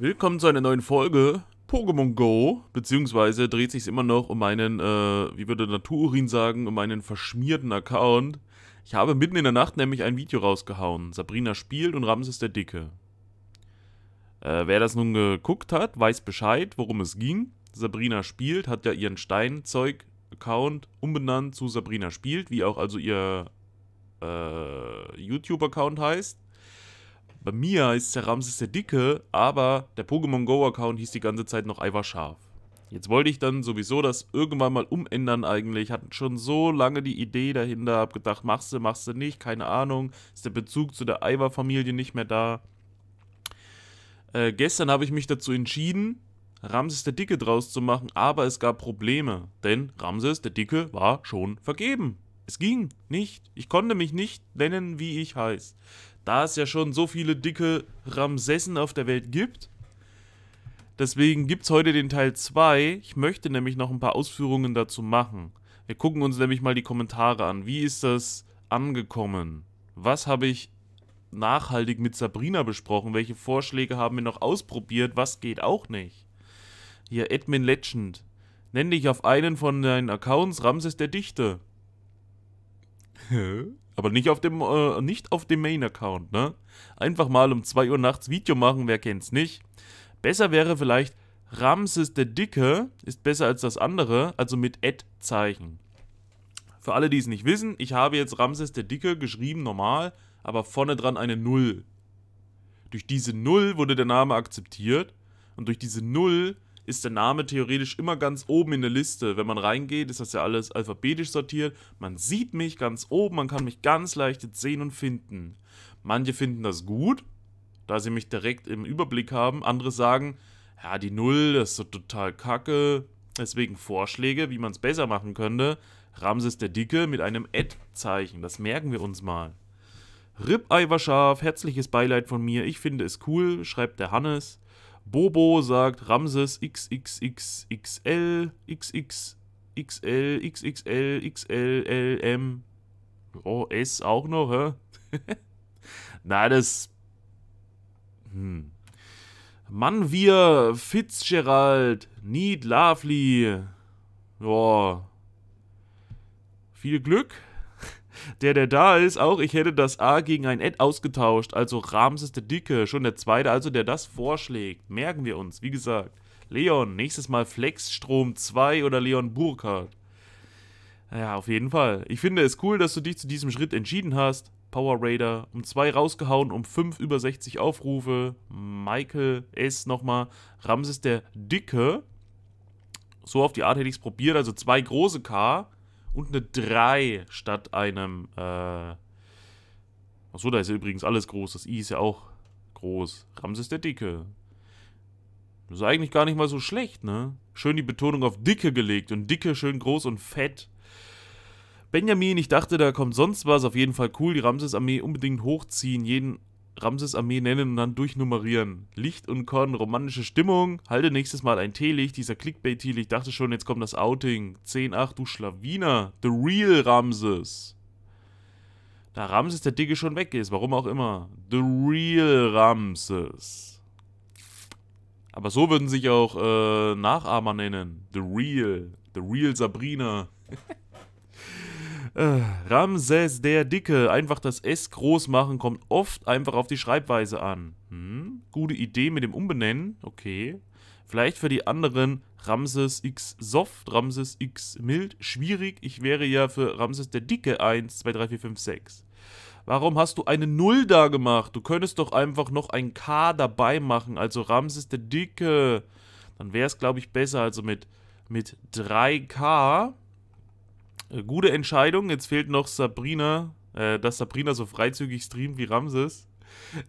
Willkommen zu einer neuen Folge Pokémon Go, beziehungsweise dreht sich immer noch um einen, äh, wie würde Naturin sagen, um einen verschmierten Account. Ich habe mitten in der Nacht nämlich ein Video rausgehauen. Sabrina spielt und Ramses der Dicke. Äh, wer das nun geguckt hat, weiß Bescheid, worum es ging. Sabrina spielt hat ja ihren Steinzeug-Account umbenannt zu Sabrina spielt, wie auch also ihr äh, YouTube-Account heißt. Bei mir heißt der Ramses der Dicke, aber der Pokémon Go-Account hieß die ganze Zeit noch Ivar Scharf. Jetzt wollte ich dann sowieso das irgendwann mal umändern eigentlich. Hatten schon so lange die Idee dahinter, hab gedacht, machst du, machst du nicht, keine Ahnung. Ist der Bezug zu der Ivar-Familie nicht mehr da. Äh, gestern habe ich mich dazu entschieden, Ramses der Dicke draus zu machen, aber es gab Probleme, denn Ramses der Dicke war schon vergeben. Es ging nicht. Ich konnte mich nicht nennen, wie ich heiße da es ja schon so viele dicke Ramsessen auf der Welt gibt. Deswegen gibt es heute den Teil 2. Ich möchte nämlich noch ein paar Ausführungen dazu machen. Wir gucken uns nämlich mal die Kommentare an. Wie ist das angekommen? Was habe ich nachhaltig mit Sabrina besprochen? Welche Vorschläge haben wir noch ausprobiert? Was geht auch nicht? Hier, Admin Legend. Nenn dich auf einen von deinen Accounts Ramses der Dichte. Hä? Aber nicht auf dem, äh, nicht auf dem Main-Account, ne? Einfach mal um 2 Uhr nachts Video machen, wer kennt's nicht. Besser wäre vielleicht, Ramses der Dicke ist besser als das andere, also mit Ad-Zeichen. Für alle, die es nicht wissen, ich habe jetzt Ramses der Dicke geschrieben, normal, aber vorne dran eine Null. Durch diese Null wurde der Name akzeptiert und durch diese Null ist der Name theoretisch immer ganz oben in der Liste. Wenn man reingeht, ist das ja alles alphabetisch sortiert. Man sieht mich ganz oben, man kann mich ganz leicht jetzt sehen und finden. Manche finden das gut, da sie mich direkt im Überblick haben. Andere sagen, ja, die Null, das ist so total kacke. Deswegen Vorschläge, wie man es besser machen könnte. Ramses der Dicke mit einem Ad-Zeichen. Das merken wir uns mal. Ribei war scharf, herzliches Beileid von mir. Ich finde es cool, schreibt der Hannes. Bobo sagt Ramses XXXXL, XXXL, XXL, XLLM. Oh, S auch noch, hä? Na, das. Hm. Mann, wir, Fitzgerald, Need Lovely. Oh. Viel Glück der, der da ist, auch, ich hätte das A gegen ein Ed ausgetauscht. Also Ramses der Dicke, schon der Zweite, also der das vorschlägt. Merken wir uns, wie gesagt. Leon, nächstes Mal Flexstrom 2 oder Leon Burkhardt. Ja, auf jeden Fall. Ich finde es cool, dass du dich zu diesem Schritt entschieden hast. Power Raider, um 2 rausgehauen, um 5 über 60 Aufrufe. Michael S. nochmal. Ramses der Dicke. So auf die Art hätte ich es probiert, also zwei große K und eine 3 statt einem. Äh Achso, da ist ja übrigens alles groß. Das I ist ja auch groß. Ramses der Dicke. Das ist eigentlich gar nicht mal so schlecht, ne? Schön die Betonung auf Dicke gelegt und Dicke schön groß und fett. Benjamin, ich dachte, da kommt sonst was. Auf jeden Fall cool. Die Ramses-Armee unbedingt hochziehen. Jeden Ramses Armee nennen und dann durchnummerieren. Licht und Korn, romantische Stimmung. Halte nächstes Mal ein Teelicht, dieser Clickbait-Teelicht. Dachte schon, jetzt kommt das Outing. 10-8, du Schlawiner. The real Ramses. Da Ramses der Dicke schon weg ist, warum auch immer. The real Ramses. Aber so würden sich auch äh, Nachahmer nennen. The real. The real Sabrina. Äh, Ramses der Dicke. Einfach das S groß machen, kommt oft einfach auf die Schreibweise an. Hm? Gute Idee mit dem Umbenennen. Okay. Vielleicht für die anderen Ramses X soft, Ramses X mild. Schwierig. Ich wäre ja für Ramses der Dicke 1, 2, 3, 4, 5, 6. Warum hast du eine 0 da gemacht? Du könntest doch einfach noch ein K dabei machen. Also Ramses der Dicke. Dann wäre es, glaube ich, besser. Also mit, mit 3K äh, gute Entscheidung. Jetzt fehlt noch Sabrina, äh, dass Sabrina so freizügig streamt wie Ramses.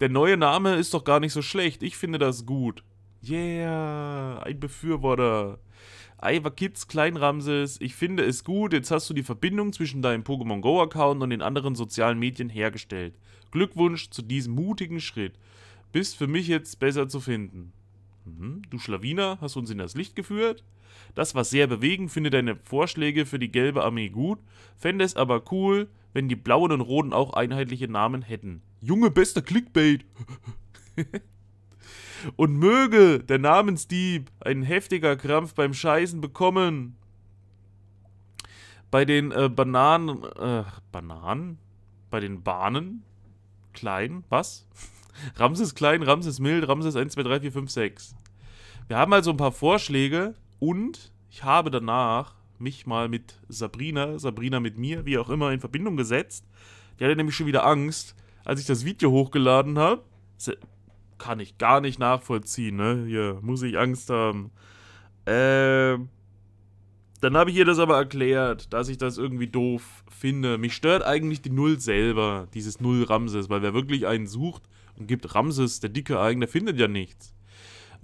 Der neue Name ist doch gar nicht so schlecht. Ich finde das gut. Yeah, ein Befürworter. Iva Kids, Klein Ramses, ich finde es gut, jetzt hast du die Verbindung zwischen deinem Pokémon Go Account und den anderen sozialen Medien hergestellt. Glückwunsch zu diesem mutigen Schritt. Bist für mich jetzt besser zu finden. Mhm. Du Schlawiner, hast uns in das Licht geführt? Das war sehr bewegend, finde deine Vorschläge für die gelbe Armee gut, fände es aber cool, wenn die blauen und roten auch einheitliche Namen hätten. Junge, bester Clickbait! und möge der Namensdieb einen heftiger Krampf beim Scheißen bekommen. Bei den äh, Bananen, äh, Bananen? Bei den Bahnen? Klein, was? Ramses klein, Ramses mild, Ramses 1, 2, 3, 4, 5, 6. Wir haben also ein paar Vorschläge, und ich habe danach mich mal mit Sabrina, Sabrina mit mir, wie auch immer, in Verbindung gesetzt. Die hatte nämlich schon wieder Angst, als ich das Video hochgeladen habe. Kann ich gar nicht nachvollziehen, ne? Hier, muss ich Angst haben. Ähm. Dann habe ich ihr das aber erklärt, dass ich das irgendwie doof finde. Mich stört eigentlich die Null selber, dieses Null Ramses, weil wer wirklich einen sucht und gibt Ramses, der dicke Eigen, der findet ja nichts.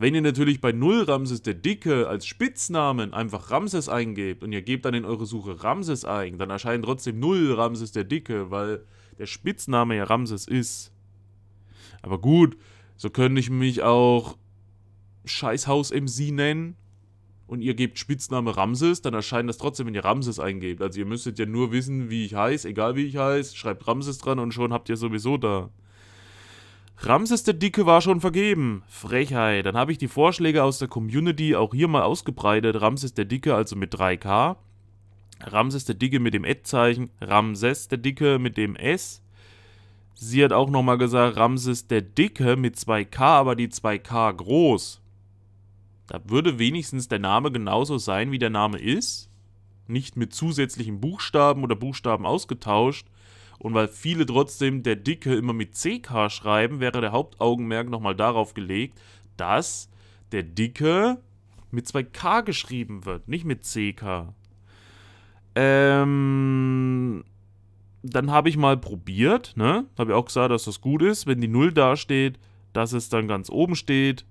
Wenn ihr natürlich bei Null Ramses der Dicke als Spitznamen einfach Ramses eingebt und ihr gebt dann in eure Suche Ramses ein, dann erscheint trotzdem Null Ramses der Dicke, weil der Spitzname ja Ramses ist. Aber gut, so könnte ich mich auch Scheißhaus MC nennen und ihr gebt Spitzname Ramses, dann erscheint das trotzdem, wenn ihr Ramses eingebt. Also ihr müsstet ja nur wissen, wie ich heiße, egal wie ich heiße, schreibt Ramses dran und schon habt ihr sowieso da. Ramses der Dicke war schon vergeben. Frechheit. Dann habe ich die Vorschläge aus der Community auch hier mal ausgebreitet. Ramses der Dicke, also mit 3K. Ramses der Dicke mit dem Ad-Zeichen. Ramses der Dicke mit dem S. Sie hat auch nochmal gesagt, Ramses der Dicke mit 2K, aber die 2K groß. Da würde wenigstens der Name genauso sein, wie der Name ist. Nicht mit zusätzlichen Buchstaben oder Buchstaben ausgetauscht. Und weil viele trotzdem der Dicke immer mit CK schreiben, wäre der Hauptaugenmerk nochmal darauf gelegt, dass der Dicke mit 2K geschrieben wird, nicht mit CK. Ähm, dann habe ich mal probiert, ne? Habe ich auch gesagt, dass das gut ist, wenn die 0 da steht, dass es dann ganz oben steht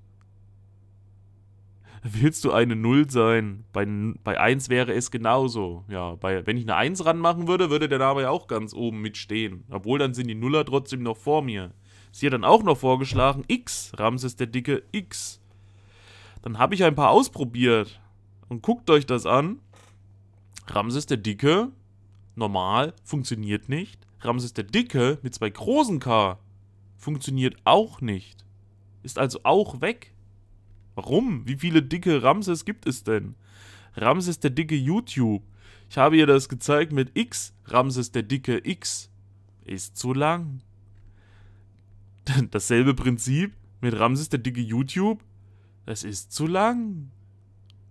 willst du eine Null sein? Bei, bei 1 wäre es genauso. Ja, bei, wenn ich eine 1 ranmachen würde, würde der Name ja auch ganz oben mitstehen. Obwohl, dann sind die Nuller trotzdem noch vor mir. Sie hat dann auch noch vorgeschlagen, X, Ramses der dicke X. Dann habe ich ein paar ausprobiert. Und guckt euch das an. Ramses der dicke, normal, funktioniert nicht. Ramses der dicke mit zwei großen K funktioniert auch nicht. Ist also auch weg. Warum? Wie viele dicke Ramses gibt es denn? Ramses der dicke YouTube. Ich habe ihr das gezeigt mit X. Ramses der dicke X ist zu lang. Dasselbe Prinzip mit Ramses der dicke YouTube. Das ist zu lang.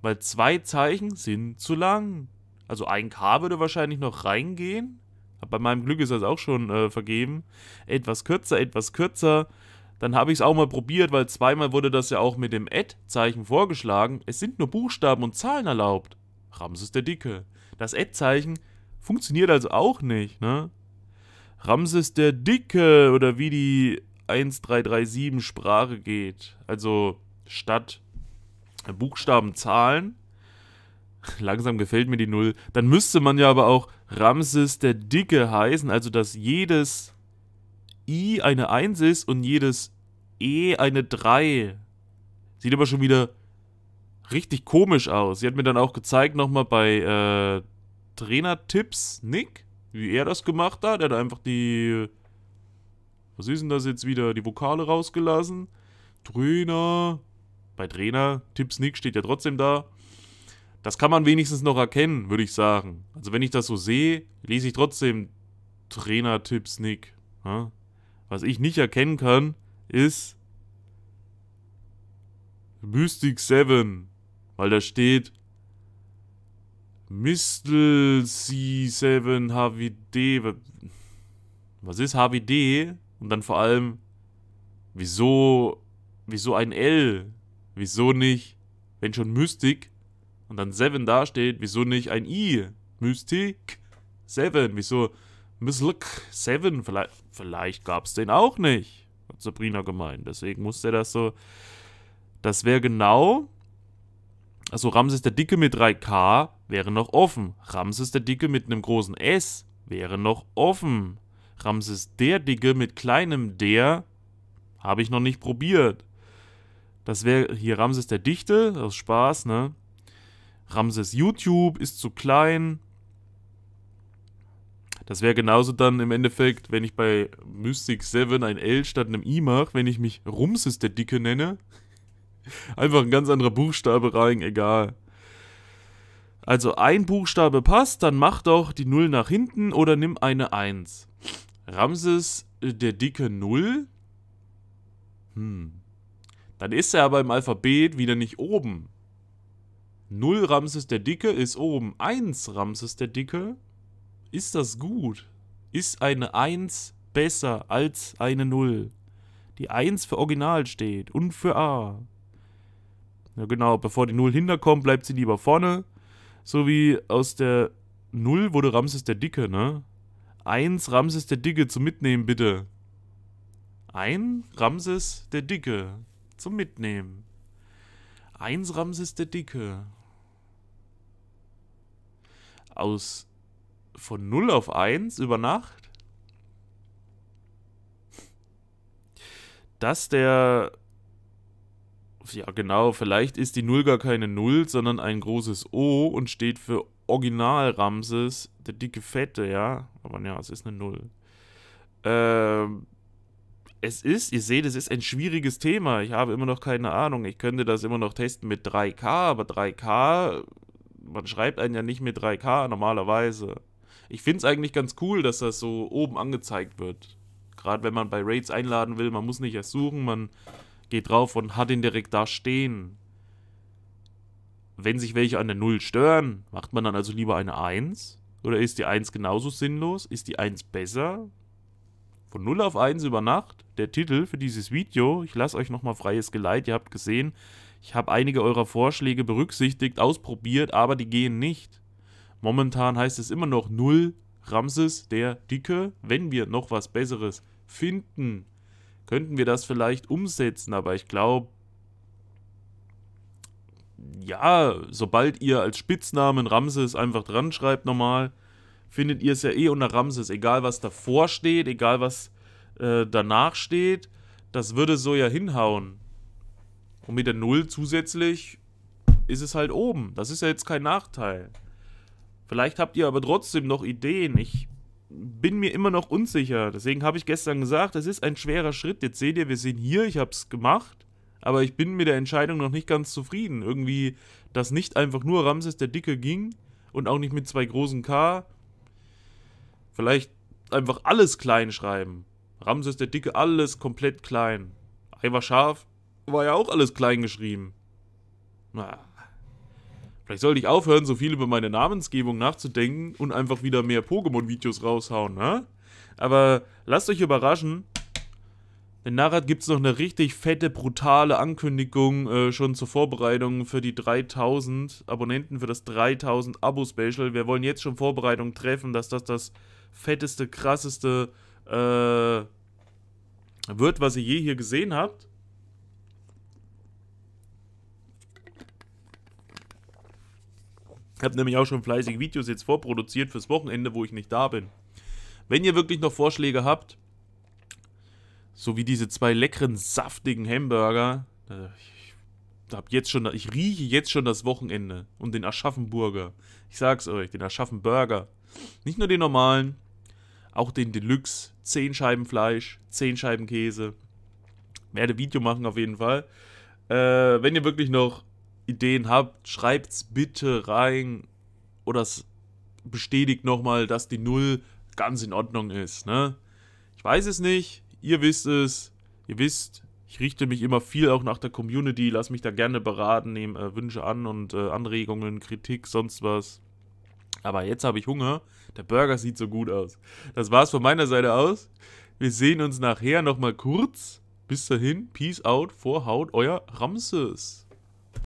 Weil zwei Zeichen sind zu lang. Also ein K würde wahrscheinlich noch reingehen. Aber bei meinem Glück ist das auch schon äh, vergeben. Etwas kürzer, etwas kürzer. Dann habe ich es auch mal probiert, weil zweimal wurde das ja auch mit dem Ad-Zeichen vorgeschlagen. Es sind nur Buchstaben und Zahlen erlaubt. Ramses der Dicke. Das Ad-Zeichen funktioniert also auch nicht, ne? Ramses der Dicke oder wie die 1337 Sprache geht. Also statt Buchstaben, Zahlen. Langsam gefällt mir die Null. Dann müsste man ja aber auch Ramses der Dicke heißen, also dass jedes I eine 1 ist und jedes E eine 3. Sieht aber schon wieder richtig komisch aus. Sie hat mir dann auch gezeigt nochmal bei äh, Trainertipps Nick, wie er das gemacht hat. Er hat einfach die... Was ist denn das jetzt wieder? Die Vokale rausgelassen. Trainer. Bei Trainer, Tipps Nick steht ja trotzdem da. Das kann man wenigstens noch erkennen, würde ich sagen. Also wenn ich das so sehe, lese ich trotzdem Trainer Tipps Nick. Ja? Was ich nicht erkennen kann, ist Mystic 7. Weil da steht Mistel C7 HWD. Was ist HWD? Und dann vor allem, wieso, wieso ein L? Wieso nicht, wenn schon Mystic und dann 7 dasteht, wieso nicht ein I? Mystic 7, wieso Miss Look 7, vielleicht, vielleicht gab es den auch nicht, hat Sabrina gemeint. Deswegen musste er das so. Das wäre genau. Also Ramses der Dicke mit 3K wäre noch offen. Ramses der Dicke mit einem großen S wäre noch offen. Ramses der Dicke mit kleinem der habe ich noch nicht probiert. Das wäre hier Ramses der Dichte, aus Spaß, ne? Ramses YouTube ist zu klein. Das wäre genauso dann im Endeffekt, wenn ich bei Mystic 7 ein L statt einem I mache, wenn ich mich Rumses der Dicke nenne. Einfach ein ganz anderer Buchstabe rein, egal. Also ein Buchstabe passt, dann mach doch die 0 nach hinten oder nimm eine 1. Ramses äh, der Dicke 0? Hm. Dann ist er aber im Alphabet wieder nicht oben. 0 Ramses der Dicke ist oben. 1 Ramses der Dicke ist das gut? Ist eine 1 besser als eine 0? Die 1 für Original steht und für A. Ja genau, bevor die 0 hinterkommt, bleibt sie lieber vorne. So wie aus der 0 wurde Ramses der Dicke, ne? 1 Ramses der Dicke zum Mitnehmen, bitte. 1 Ramses der Dicke zum Mitnehmen. 1 Ramses der Dicke. Aus von 0 auf 1 über Nacht? Dass der... Ja genau, vielleicht ist die 0 gar keine 0, sondern ein großes O und steht für Original Ramses, der dicke Fette, ja. Aber ja, es ist eine 0. Ähm es ist, ihr seht, es ist ein schwieriges Thema. Ich habe immer noch keine Ahnung. Ich könnte das immer noch testen mit 3K, aber 3K, man schreibt einen ja nicht mit 3K normalerweise ich finde es eigentlich ganz cool, dass das so oben angezeigt wird. Gerade wenn man bei Raids einladen will, man muss nicht erst suchen, man geht drauf und hat ihn direkt da stehen. Wenn sich welche an der 0 stören, macht man dann also lieber eine 1? Oder ist die 1 genauso sinnlos? Ist die 1 besser? Von 0 auf 1 über Nacht, der Titel für dieses Video, ich lasse euch nochmal freies Geleit, ihr habt gesehen, ich habe einige eurer Vorschläge berücksichtigt, ausprobiert, aber die gehen nicht. Momentan heißt es immer noch 0 Ramses der Dicke. Wenn wir noch was Besseres finden, könnten wir das vielleicht umsetzen, aber ich glaube, ja, sobald ihr als Spitznamen Ramses einfach dran schreibt normal, findet ihr es ja eh unter Ramses, egal was davor steht, egal was äh, danach steht, das würde so ja hinhauen. Und mit der Null zusätzlich ist es halt oben. Das ist ja jetzt kein Nachteil. Vielleicht habt ihr aber trotzdem noch Ideen. Ich bin mir immer noch unsicher. Deswegen habe ich gestern gesagt, es ist ein schwerer Schritt. Jetzt seht ihr, wir sind hier, ich habe es gemacht. Aber ich bin mit der Entscheidung noch nicht ganz zufrieden. Irgendwie, dass nicht einfach nur Ramses der Dicke ging und auch nicht mit zwei großen K. Vielleicht einfach alles klein schreiben. Ramses der Dicke, alles komplett klein. Ei war scharf, war ja auch alles klein geschrieben. Naja. Vielleicht sollte ich aufhören, so viel über meine Namensgebung nachzudenken und einfach wieder mehr Pokémon-Videos raushauen, ne? Aber lasst euch überraschen. In Narad gibt es noch eine richtig fette, brutale Ankündigung äh, schon zur Vorbereitung für die 3000 Abonnenten, für das 3000 Abo-Special. Wir wollen jetzt schon Vorbereitungen treffen, dass das das fetteste, krasseste äh, wird, was ihr je hier gesehen habt. habe nämlich auch schon fleißig Videos jetzt vorproduziert fürs Wochenende, wo ich nicht da bin. Wenn ihr wirklich noch Vorschläge habt, so wie diese zwei leckeren, saftigen Hamburger, ich, hab jetzt schon, ich rieche jetzt schon das Wochenende und den Aschaffenburger. Ich sag's euch, den Aschaffenburger. Nicht nur den normalen, auch den Deluxe. 10 Scheiben Fleisch, 10 Scheiben Käse. Werde Video machen auf jeden Fall. Äh, wenn ihr wirklich noch Ideen habt, schreibt's bitte rein oder bestätigt nochmal, dass die Null ganz in Ordnung ist. Ne? Ich weiß es nicht, ihr wisst es, ihr wisst, ich richte mich immer viel auch nach der Community, lass mich da gerne beraten, nehme äh, Wünsche an und äh, Anregungen, Kritik, sonst was. Aber jetzt habe ich Hunger, der Burger sieht so gut aus. Das war's von meiner Seite aus. Wir sehen uns nachher nochmal kurz. Bis dahin, Peace out, Vorhaut, euer Ramses.